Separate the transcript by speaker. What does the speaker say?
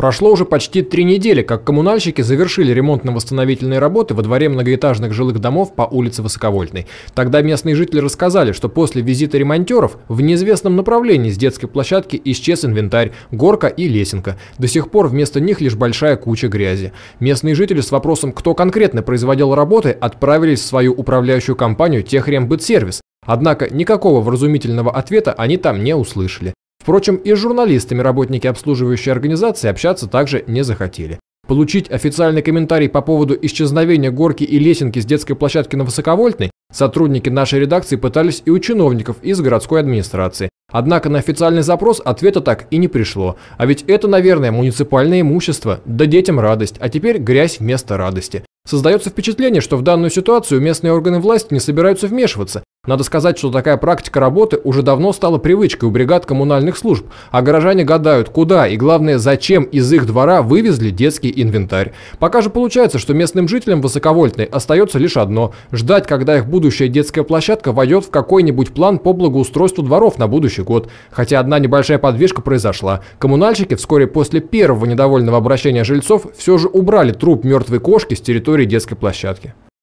Speaker 1: Прошло уже почти три недели, как коммунальщики завершили ремонтно-восстановительные работы во дворе многоэтажных жилых домов по улице Высоковольтной. Тогда местные жители рассказали, что после визита ремонтеров в неизвестном направлении с детской площадки исчез инвентарь, горка и лесенка. До сих пор вместо них лишь большая куча грязи. Местные жители с вопросом, кто конкретно производил работы, отправились в свою управляющую компанию «Техрембытсервис». Однако никакого вразумительного ответа они там не услышали. Впрочем, и с журналистами работники обслуживающей организации общаться также не захотели. Получить официальный комментарий по поводу исчезновения горки и лесенки с детской площадки на Высоковольтной сотрудники нашей редакции пытались и у чиновников из городской администрации. Однако на официальный запрос ответа так и не пришло. А ведь это, наверное, муниципальное имущество, да детям радость, а теперь грязь вместо радости. Создается впечатление, что в данную ситуацию местные органы власти не собираются вмешиваться, надо сказать, что такая практика работы уже давно стала привычкой у бригад коммунальных служб, а горожане гадают, куда и, главное, зачем из их двора вывезли детский инвентарь. Пока же получается, что местным жителям высоковольтной остается лишь одно – ждать, когда их будущая детская площадка войдет в какой-нибудь план по благоустройству дворов на будущий год. Хотя одна небольшая подвижка произошла. Коммунальщики вскоре после первого недовольного обращения жильцов все же убрали труп мертвой кошки с территории детской площадки.